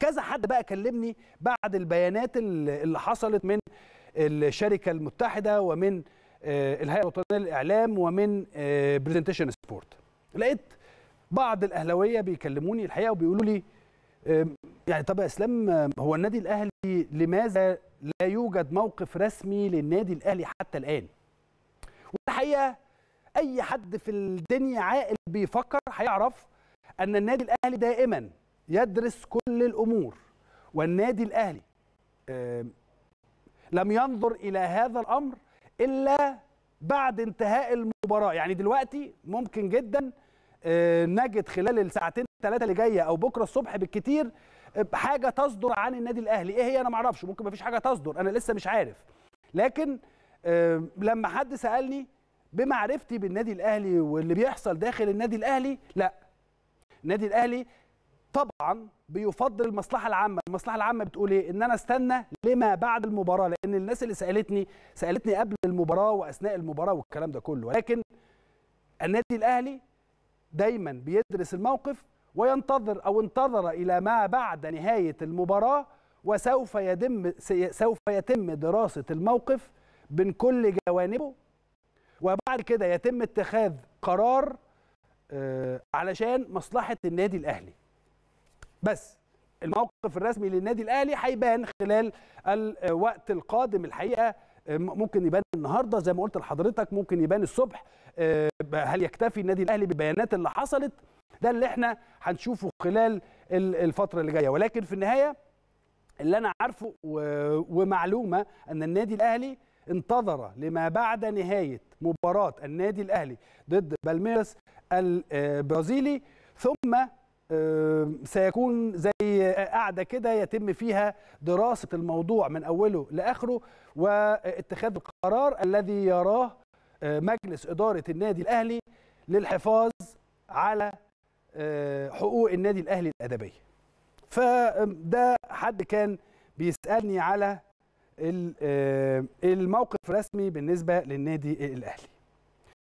كذا حد بقى كلمني بعد البيانات اللي حصلت من الشركه المتحده ومن آه، الهيئه الوطنيه للاعلام ومن برزنتيشن آه، سبورت لقيت بعض الاهلاويه بيكلموني الحقيقه وبيقولوا لي يعني طب يا اسلام هو النادي الاهلي لماذا لا يوجد موقف رسمي للنادي الاهلي حتى الان والحقيقه اي حد في الدنيا عاقل بيفكر هيعرف ان النادي الاهلي دائما يدرس كل الامور والنادي الاهلي لم ينظر الى هذا الامر الا بعد انتهاء المباراه يعني دلوقتي ممكن جدا آه، نجد خلال الساعتين ثلاثه اللي جايه او بكره الصبح بالكتير آه، حاجه تصدر عن النادي الاهلي ايه هي انا ما اعرفش ممكن ما فيش حاجه تصدر انا لسه مش عارف لكن آه، لما حد سالني بمعرفتي بالنادي الاهلي واللي بيحصل داخل النادي الاهلي لا النادي الاهلي طبعا بيفضل المصلحه العامه المصلحه العامه بتقول ايه ان انا استنى لما بعد المباراه لان الناس اللي سالتني سالتني قبل المباراه واثناء المباراه والكلام ده كله ولكن النادي الاهلي دايما بيدرس الموقف وينتظر او انتظر الى ما بعد نهايه المباراه وسوف يتم سوف يتم دراسه الموقف من كل جوانبه وبعد كده يتم اتخاذ قرار آه، علشان مصلحه النادي الاهلي بس الموقف الرسمي للنادي الاهلي هيبان خلال الوقت القادم الحقيقه ممكن يبان النهارده زي ما قلت لحضرتك ممكن يبان الصبح آه، هل يكتفي النادي الاهلي بالبيانات اللي حصلت ده اللي احنا هنشوفه خلال الفتره اللي جايه ولكن في النهايه اللي انا عارفه ومعلومه ان النادي الاهلي انتظر لما بعد نهايه مباراه النادي الاهلي ضد بالميرس البرازيلي ثم سيكون زي قاعده كده يتم فيها دراسه الموضوع من اوله لاخره واتخاذ القرار الذي يراه آه، مجلس اداره النادي الاهلي للحفاظ على آه، حقوق النادي الاهلي الادبيه. فده حد كان بيسالني على آه، الموقف الرسمي بالنسبه للنادي الاهلي.